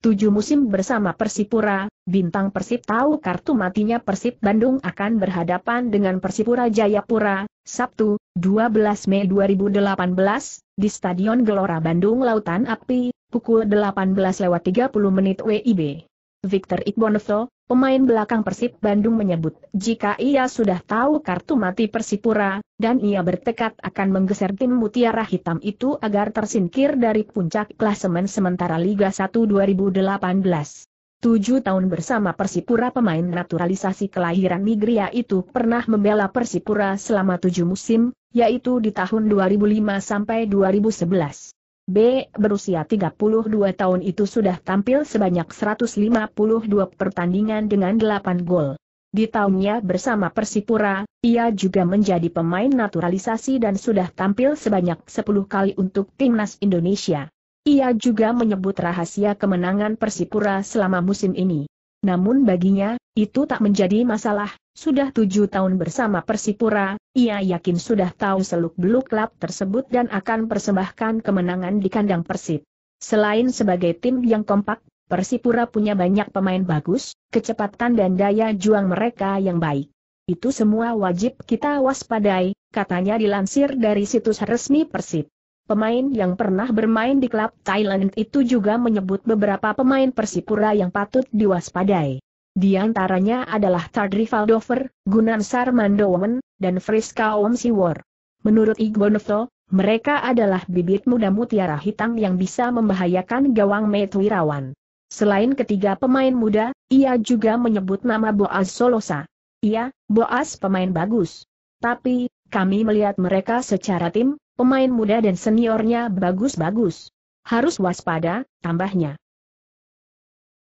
Tujuh musim bersama Persipura, bintang Persib tahu kartu matinya Persib Bandung akan berhadapan dengan Persipura Jayapura, Sabtu, 12 Mei 2018, di Stadion Gelora Bandung Lautan Api, pukul 18.30 WIB. Victor Iqbonovo, pemain belakang Persib Bandung menyebut jika ia sudah tahu kartu mati Persipura, dan ia bertekad akan menggeser tim Mutiara Hitam itu agar tersingkir dari puncak klasemen sementara Liga 1 2018. Tujuh tahun bersama Persipura pemain naturalisasi kelahiran Nigeria itu pernah membela Persipura selama tujuh musim, yaitu di tahun 2005 sampai 2011. B. Berusia 32 tahun itu sudah tampil sebanyak 152 pertandingan dengan 8 gol. Di tahunnya bersama Persipura, ia juga menjadi pemain naturalisasi dan sudah tampil sebanyak 10 kali untuk Timnas Indonesia. Ia juga menyebut rahasia kemenangan Persipura selama musim ini. Namun baginya, itu tak menjadi masalah, sudah tujuh tahun bersama Persipura, ia yakin sudah tahu seluk-beluk klub tersebut dan akan persembahkan kemenangan di kandang Persib. Selain sebagai tim yang kompak, Persipura punya banyak pemain bagus, kecepatan dan daya juang mereka yang baik. Itu semua wajib kita waspadai, katanya dilansir dari situs resmi Persib. Pemain yang pernah bermain di klub Thailand itu juga menyebut beberapa pemain Persipura yang patut diwaspadai. Di antaranya adalah Tardrival Dover, Gunan Sarmandowen, dan Friska Om Siwor. Menurut Igbonovto, mereka adalah bibit muda mutiara hitam yang bisa membahayakan gawang Metwirawan. Selain ketiga pemain muda, ia juga menyebut nama Boaz Solosa. Ia, Boaz pemain bagus. Tapi, kami melihat mereka secara tim, pemain muda dan seniornya bagus-bagus. Harus waspada, tambahnya.